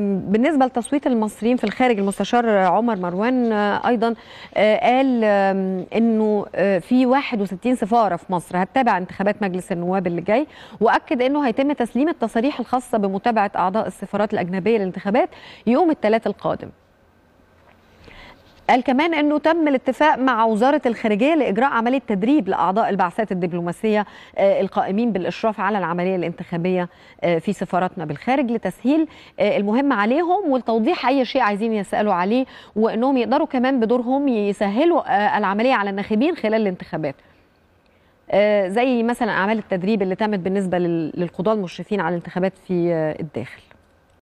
بالنسبه لتصويت المصريين في الخارج المستشار عمر مروان آه، ايضا آه، قال انه آه، في 61 سفاره في مصر هتتابع انتخابات مجلس النواب اللي جاي واكد انه هيتم تسليم التصاريح الخاصه بمتابعه اعضاء السفارات الاجنبيه للانتخابات يوم الثلاث القادم قال كمان انه تم الاتفاق مع وزاره الخارجيه لاجراء عمليه تدريب لاعضاء البعثات الدبلوماسيه آه، القائمين بالاشراف على العمليه الانتخابيه آه، في سفاراتنا بالخارج لتسهيل آه، المهمه عليهم ولتوضيح اي شيء عايزين يسالوا عليه وانهم يقدروا كمان بدورهم يسهلوا العمليه على الناخبين خلال الانتخابات. زي مثلا اعمال التدريب اللي تمت بالنسبه للقضاه المشرفين على الانتخابات في الداخل.